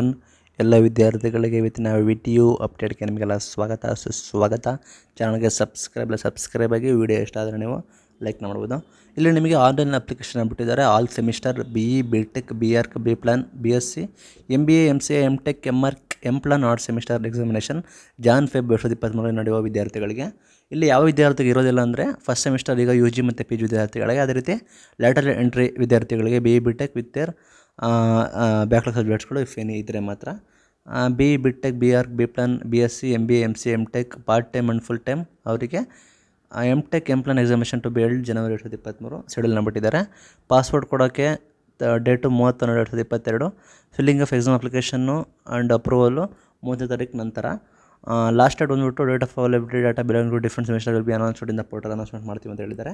one ಎಲ್ಲ ವಿದ್ಯಾರ್ಥಿಗಳಿಗೆ ಇವತ್ತಿನ ವಿಟಿಯು ಅಪ್ಡೇಟ್ಗೆ ನಿಮಗೆಲ್ಲ ಸ್ವಾಗತ ಸುಸ್ವಾಗತ ಚಾನಲ್ಗೆ ಸಬ್ಸ್ಕ್ರೈಬ್ ಸಬ್ಸ್ಕ್ರೈಬ್ ಆಗಿ ವಿಡಿಯೋ ಇಷ್ಟ ಆದರೆ ನೀವು ಲೈಕ್ ಮಾಡ್ಬೋದು ಇಲ್ಲಿ ನಿಮಗೆ ಆನ್ಲೈನ್ ಅಪ್ಲಿಕೇಶನ್ ಬಿಟ್ಟಿದ್ದಾರೆ all semester B E B tech B arch B plan B S C M B A M C M tech M arch M plan odd semester examination Jan Feb ಎರಡು ಸಾವಿರದ ಇಪ್ಪತ್ತ್ಮೂರರಲ್ಲಿ ನಡೆಯುವ ವಿದ್ಯಾರ್ಥಿಗಳಿಗೆ ಇಲ್ಲಿ ಯಾವ ವಿದ್ಯಾರ್ಥಿಗೆ ಇರೋದಿಲ್ಲ ಅಂದರೆ ಫಸ್ಟ್ ಸೆಮಿಸ್ಟರ್ ಈಗ ಯು ಜಿ ಮತ್ತು ಪಿ ಜಿ ವಿದ್ಯಾರ್ಥಿಗಳಿಗೆ ಅದೇ ರೀತಿ ಲ್ಯಾಟರ್ ಎಂಟ್ರಿ ವಿದ್ಯಾರ್ಥಿಗಳಿಗೆ B E B tech with year backlog ಸಬ್ಜೆಕ್ಟ್ಸ್ಗಳು ಇಫ್ ಎನಿ ಇದ್ದರೆ ಮಾತ್ರ B B tech B R B plan B S C M B M C M tech part time and full time ಅವರಿಗೆ M tech M plan examination to be ಜನವರಿ ಎರಡು ಸಾವಿರದ ಇಪ್ಪತ್ತ್ಮೂರು schedule ನಂಬಿಟ್ಟಿದ್ದಾರೆ passport ಕೊಡೋಕ್ಕೆ date ಮೂವತ್ತೊಂದು ಎರಡು ಸಾವಿರದ ಇಪ್ಪತ್ತೆರಡು ಫಿಲ್ಲಿಂಗ್ ಆಫ್ ಎಕ್ಸಾಮ್ ಅಪ್ಲಿಕೇಶನ್ನು ಆ್ಯಂಡ್ ಅಪ್ರೂವಲು ಮೂವತ್ತನೇ ತಾರೀಕು ನಂತರ ಲಾಸ್ಟ್ ಡೇಟ್ ಬಂದುಬಿಟ್ಟು date of availability data belong to different semester will be announcement in the portal announcement ಮಾಡ್ತೀವಿ ಅಂತ ಹೇಳಿದ್ದಾರೆ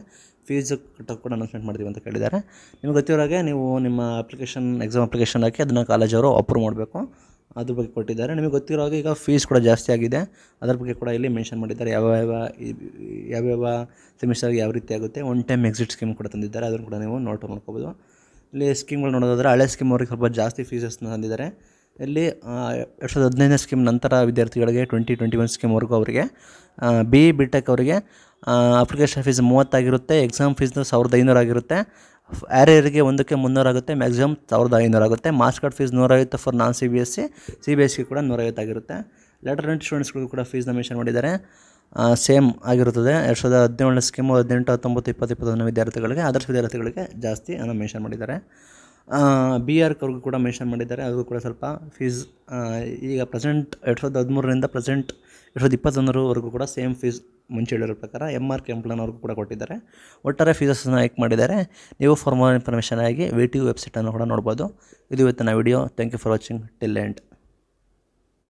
ಫೀಸ್ ಕಟ್ಟೋದು ಕೂಡ ಅನೌನ್ಸ್ಮೆಂಟ್ ಮಾಡ್ತೀವಿ ಅಂತ ಕೇಳಿದ್ದಾರೆ ನಿಮ್ಗೆ ಹಾಗೆ ನೀವು ನಿಮ್ಮ ಅಪ್ಲಿಕೇಶನ್ ಎಕ್ಸಾಮ್ ಅಪ್ಲಿಕೇಶನ್ ಹಾಕಿ ಅದನ್ನು ಕಾಲೇಜವರು ಅಪ್ರೂವ್ ಮಾಡಬೇಕು ಅದ್ರ ಬಗ್ಗೆ ಕೊಟ್ಟಿದ್ದಾರೆ ನಿಮಗೆ ಹಾಗೆ ಈಗ ಫೀಸ್ ಕೂಡ ಜಾಸ್ತಿ ಆಗಿದೆ ಅದ್ರ ಬಗ್ಗೆ ಕೂಡ ಇಲ್ಲಿ ಮೆನ್ಷನ್ ಮಾಡಿದ್ದಾರೆ ಯಾವ ಯಾವ ಯಾವ್ಯಾವ ಸೆಮಿಸ್ಟರ್ಗೆ ಯಾವ ರೀತಿ ಆಗುತ್ತೆ ಒನ್ ಟೈಮ್ ಎಕ್ಸಿಟ್ ಸ್ಕೀಮ್ ಕೂಡ ತಂದಿದ್ದಾರೆ ಅದನ್ನು ಕೂಡ ನೀವು ನೋಟ್ ಮಾಡ್ಕೋಬೋದು ಇಲ್ಲಿ ಸ್ಕೀಮ್ಗಳು ನೋಡೋದಾದ್ರೆ ಹಳೆ ಸ್ಕೀಮ್ ಅವ್ರಿಗೆ ಸ್ವಲ್ಪ ಜಾಸ್ತಿ ಫೀಸಸ್ನ ತಂದಿದ್ದಾರೆ ಇಲ್ಲಿ ಎರಡು ಸಾವಿರದ ಹದಿನೈದನೇ ಸ್ಕೀಮ್ ನಂತರ ವಿದ್ಯಾರ್ಥಿಗಳಿಗೆ ಟ್ವೆಂಟಿ ಟ್ವೆಂಟಿ ಒನ್ ಸ್ಕೀಮ್ವರೆಗೂ ಅವರಿಗೆ ಬಿ ಬಿ ಟೆಕ್ ಅವರಿಗೆ ಅಪ್ಲಿಕೇಶನ್ ಫೀಸ್ ಮೂವತ್ತಾಗಿರುತ್ತೆ ಎಕ್ಸಾಮ್ ಫೀಸ್ ಸಾವಿರದ ಐನೂರು ಆಗಿರುತ್ತೆ ಯಾರ್ಯಾರಿಗೆ ಒಂದಕ್ಕೆ ಮುನ್ನೂರಾಗುತ್ತೆ ಮ್ಯಾಕ್ಸಿಮಮ್ ಸಾವಿರದ ಆಗುತ್ತೆ ಮಾಸ್ ಕಾರ್ಡ್ ಫೀಸ್ ನೂರೈವತ್ತು for non C B S C C B S C ಕೂಡ ನೂರೈವತ್ತಾಗಿರುತ್ತೆ ಲೆಟರ್ ಎಂಟ್ ಸ್ಟೂಡೆಂಟ್ಸ್ಗಳು ಕೂಡ ಫೀಸ್ನ ಮೆನ್ಷನ್ ಮಾಡಿದ್ದಾರೆ ಸೇಮ್ ಆಗಿರುತ್ತದೆ ಎರಡು ಸಾವಿರದ ಹದಿನೇಳನೇ ಸ್ಕೀಮು ಹದಿನೆಂಟು ಹತ್ತೊಂಬತ್ತು ಇಪ್ಪತ್ತು ಇಪ್ಪತ್ತೊಂದು ವಿದ್ಯಾರ್ಥಿಗಳಿಗೆ ಆದರ್ಶ ವಿದ್ಯಾರ್ಥಿಗಳಿಗೆ ಜಾಸ್ತಿ ಅನ್ನೋ ಮೆನ್ಷನ್ ಮಾಡಿದ್ದಾರೆ ಬಿ ಆರ್ ಕರ್ಗೂ ಕೂಡ ಮೆನ್ಷನ್ ಮಾಡಿದ್ದಾರೆ ಅದು ಕೂಡ ಸ್ವಲ್ಪ ಫೀಸ್ ಈಗ ಪ್ರೆಸೆಂಟ್ ಎರಡು ಸಾವಿರದ ಹದಿಮೂರರಿಂದ ಪ್ರೆಸೆಂಟ್ ಎರಡು ಸಾವಿರದ ಇಪ್ಪತ್ತೊಂದರವರೆಗೂ ಕೂಡ ಸೇಮ್ ಫೀಸ್ ಮುಂಚೆ ಹೇಳಿರೋ ಪ್ರಕಾರ ಎಮ್ ಆರ್ ಕೆ ಕೂಡ ಕೊಟ್ಟಿದ್ದಾರೆ ಒಟ್ಟಾರೆ ಫೀಸಸ್ನ ಹೈಕ್ ಮಾಡಿದ್ದಾರೆ ನೀವು ಫಾರ್ ಮೋರ್ ಇನ್ಫಾರ್ಮೇಷನ್ ಆಗಿ ವೇಟಿವ್ ವೆಬ್ಸೈಟನ್ನು ಕೂಡ ನೋಡ್ಬೋದು ಇದು ಇವತ್ತಿನ video thank you for watching till end